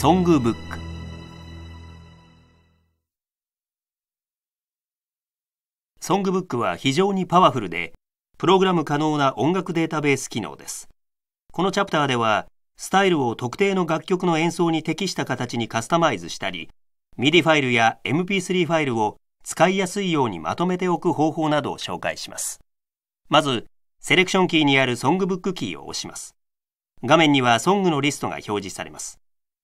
ソングブックソングブックは非常にパワフルでプログラム可能な音楽データベース機能ですこのチャプターではスタイルを特定の楽曲の演奏に適した形にカスタマイズしたり MIDI ファイルや MP3 ファイルを使いやすいようにまとめておく方法などを紹介しますまずセレクションキーにあるソングブックキーを押します画面にはソングのリストが表示されます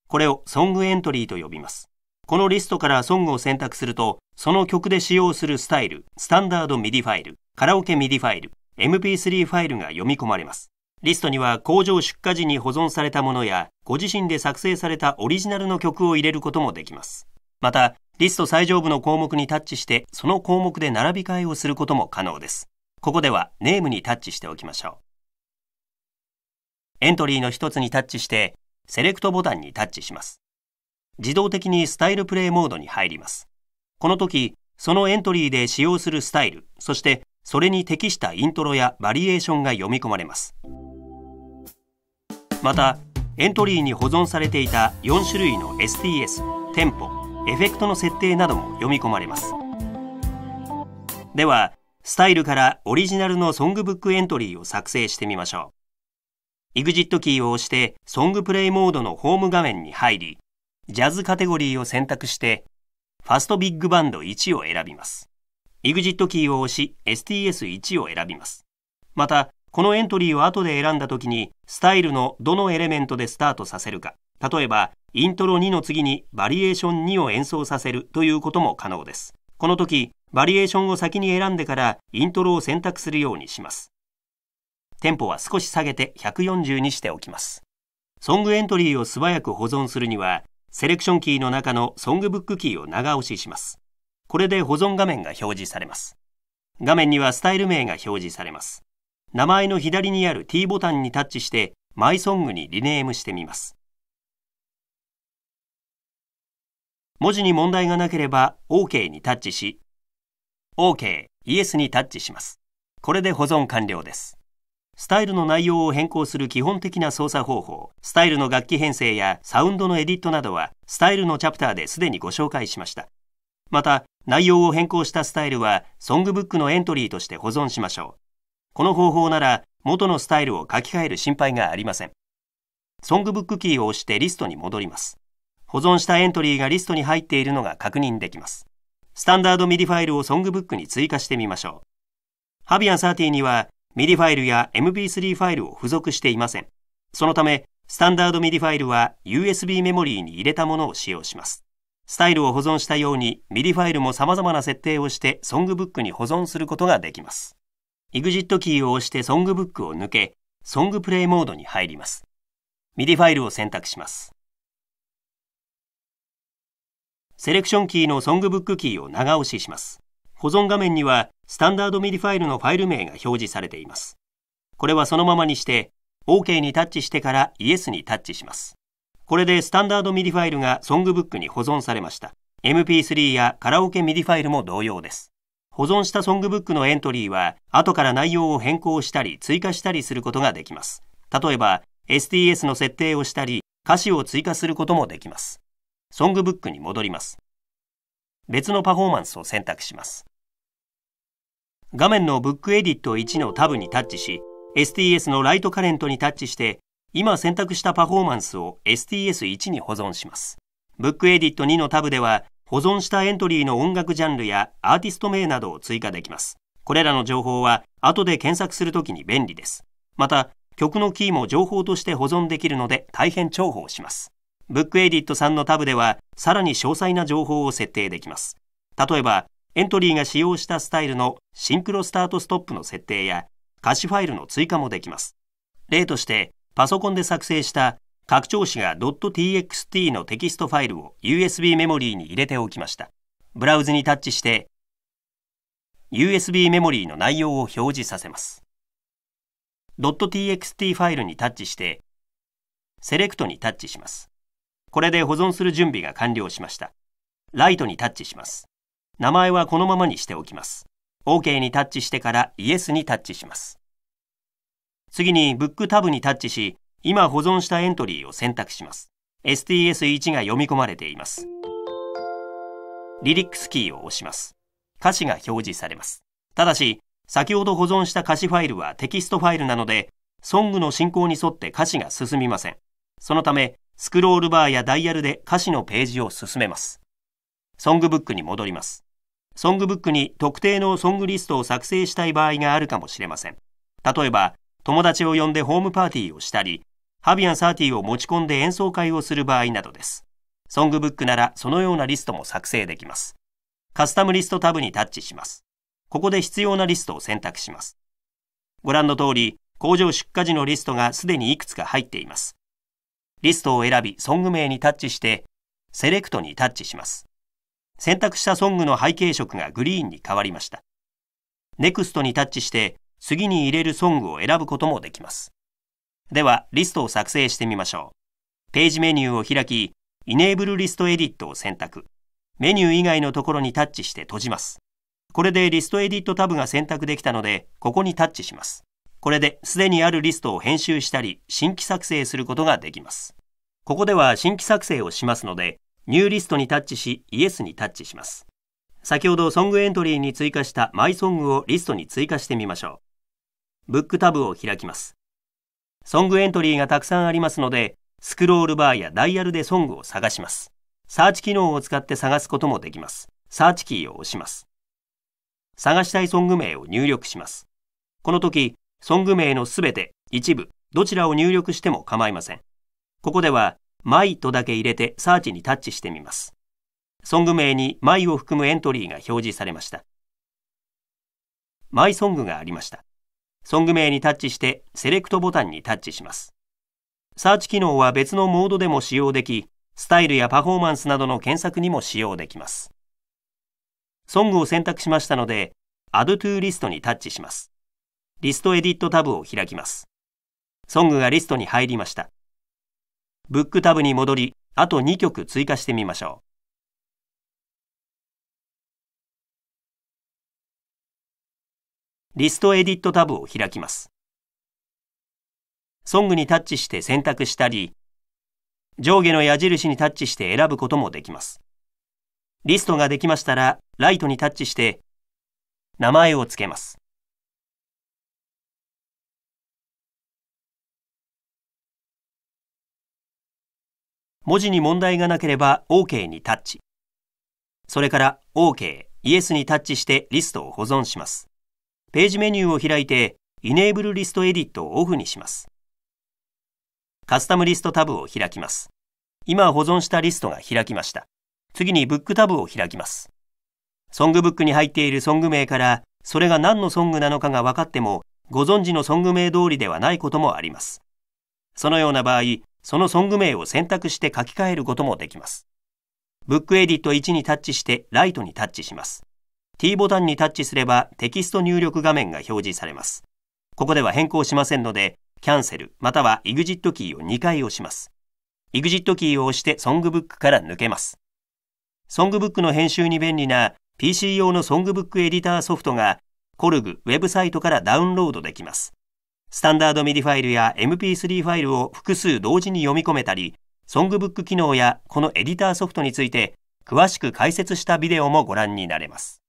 これをソングエントリーと呼びます。このリストからソングを選択すると、その曲で使用するスタイル、スタンダードミディファイル、カラオケミディファイル、MP3 ファイルが読み込まれます。リストには工場出荷時に保存されたものや、ご自身で作成されたオリジナルの曲を入れることもできます。また、リスト最上部の項目にタッチして、その項目で並び替えをすることも可能です。ここではネームにタッチしておきましょう。エントリーの一つにタッチして、セレクトボタンにタッチします。自動的にスタイルプレイモードに入ります。この時、そのエントリーで使用するスタイル、そしてそれに適したイントロやバリエーションが読み込まれます。また、エントリーに保存されていた4種類の STS、テンポ、エフェクトの設定なども読み込まれます。では、スタイルからオリジナルのソングブックエントリーを作成してみましょう。EXIT キーを押して、ソングプレイモードのホーム画面に入り、ジャズカテゴリーを選択して、ファストビッグバンド1を選びます。EXIT キーを押し、STS1 を選びます。また、このエントリーを後で選んだ時に、スタイルのどのエレメントでスタートさせるか、例えば、イントロ2の次にバリエーション2を演奏させるということも可能です。この時、バリエーションを先に選んでからイントロを選択するようにします。テンポは少し下げて140にしておきます。ソングエントリーを素早く保存するには、セレクションキーの中のソングブックキーを長押しします。これで保存画面が表示されます。画面にはスタイル名が表示されます。名前の左にある T ボタンにタッチして、マイソングにリネームしてみます。文字に問題がなければ OK にタッチし、OK、Yes にタッチします。これで保存完了です。スタイルの内容を変更する基本的な操作方法、スタイルの楽器編成やサウンドのエディットなどは、スタイルのチャプターですでにご紹介しました。また、内容を変更したスタイルは、ソングブックのエントリーとして保存しましょう。この方法なら、元のスタイルを書き換える心配がありません。ソングブックキーを押してリストに戻ります。保存したエントリーがリストに入っているのが確認できます。スタンダードミディファイルをソングブックに追加してみましょう。ハビアン30には MIDI ファイルや m p 3ファイルを付属していません。そのため、スタンダード MIDI ファイルは USB メモリーに入れたものを使用します。スタイルを保存したように MIDI ファイルも様々な設定をしてソングブックに保存することができます。EXIT キーを押してソングブックを抜け、ソングプレイモードに入ります。MIDI ファイルを選択します。セレクションキーのソングブックキーを長押しします。保存画面にはスタンダードミリファイルのファイル名が表示されています。これはそのままにして OK にタッチしてから Yes にタッチします。これでスタンダードミディファイルがソングブックに保存されました。MP3 やカラオケミディファイルも同様です。保存したソングブックのエントリーは、後から内容を変更したり追加したりすることができます。例えば、STS の設定をしたり、歌詞を追加することもできます。ソングブックに戻ります。別のパフォーマンスを選択します。画面のブックエディット1のタブにタッチし、STS のライトカレントにタッチして、今選択したパフォーマンスを STS1 に保存します。ブックエディット2のタブでは、保存したエントリーの音楽ジャンルやアーティスト名などを追加できます。これらの情報は後で検索するときに便利です。また、曲のキーも情報として保存できるので大変重宝します。ブックエディットさんのタブでは、さらに詳細な情報を設定できます。例えば、エントリーが使用したスタイルのシンクロスタートストップの設定や、歌詞ファイルの追加もできます。例として、パソコンで作成した拡張子が .txt のテキストファイルを USB メモリーに入れておきました。ブラウズにタッチして、USB メモリーの内容を表示させます。.txt ファイルにタッチして、セレクトにタッチします。これで保存する準備が完了しました。ライトにタッチします。名前はこのままにしておきます。OK にタッチしてから Yes にタッチします。次にブックタブにタッチし、今保存したエントリーを選択します。STS1 が読み込まれています。リリックスキーを押します。歌詞が表示されます。ただし、先ほど保存した歌詞ファイルはテキストファイルなので、ソングの進行に沿って歌詞が進みません。そのため、スクロールバーやダイヤルで歌詞のページを進めます。ソングブックに戻ります。ソングブックに特定のソングリストを作成したい場合があるかもしれません。例えば、友達を呼んでホームパーティーをしたり、ハビアン30を持ち込んで演奏会をする場合などです。ソングブックならそのようなリストも作成できます。カスタムリストタブにタッチします。ここで必要なリストを選択します。ご覧の通り、工場出荷時のリストがすでにいくつか入っています。リストを選び、ソング名にタッチして、セレクトにタッチします。選択したソングの背景色がグリーンに変わりました。NEXT にタッチして、次に入れるソングを選ぶこともできます。では、リストを作成してみましょう。ページメニューを開き、イネーブルリストエディットを選択。メニュー以外のところにタッチして閉じます。これでリストエディットタブが選択できたので、ここにタッチします。これですでにあるリストを編集したり、新規作成することができます。ここでは新規作成をしますので、ニューリストにタッチし、イエスにタッチします。先ほどソングエントリーに追加したマイソングをリストに追加してみましょう。ブックタブを開きます。ソングエントリーがたくさんありますので、スクロールバーやダイヤルでソングを探します。サーチ機能を使って探すこともできます。サーチキーを押します。探したいソング名を入力します。この時、ソング名のすべて、一部、どちらを入力しても構いません。ここでは、my とだけ入れてサーチにタッチしてみます。ソング名に my を含むエントリーが表示されました。マイソングがありました。ソング名にタッチして、セレクトボタンにタッチします。サーチ機能は別のモードでも使用でき、スタイルやパフォーマンスなどの検索にも使用できます。ソングを選択しましたので、Add to List にタッチします。リストエディットタブを開きます。ソングがリストに入りました。ブックタブに戻り、あと2曲追加してみましょう。リストエディットタブを開きます。ソングにタッチして選択したり、上下の矢印にタッチして選ぶこともできます。リストができましたら、ライトにタッチして、名前を付けます。文字に問題がなければ OK にタッチ。それから OK、Yes にタッチしてリストを保存します。ページメニューを開いて Enable List Edit をオフにします。カスタムリストタブを開きます。今保存したリストが開きました。次にブックタブを開きます。ソングブックに入っているソング名からそれが何のソングなのかが分かってもご存知のソング名通りではないこともあります。そのような場合、そのソング名を選択して書き換えることもできます。ブックエディット1にタッチしてライトにタッチします。T ボタンにタッチすればテキスト入力画面が表示されます。ここでは変更しませんので、キャンセルまたは EXIT キーを2回押します。EXIT キーを押してソングブックから抜けます。ソングブックの編集に便利な PC 用のソングブックエディターソフトがコルグウェブサイトからダウンロードできます。スタンダードミディファイルや MP3 ファイルを複数同時に読み込めたり、ソングブック機能やこのエディターソフトについて詳しく解説したビデオもご覧になれます。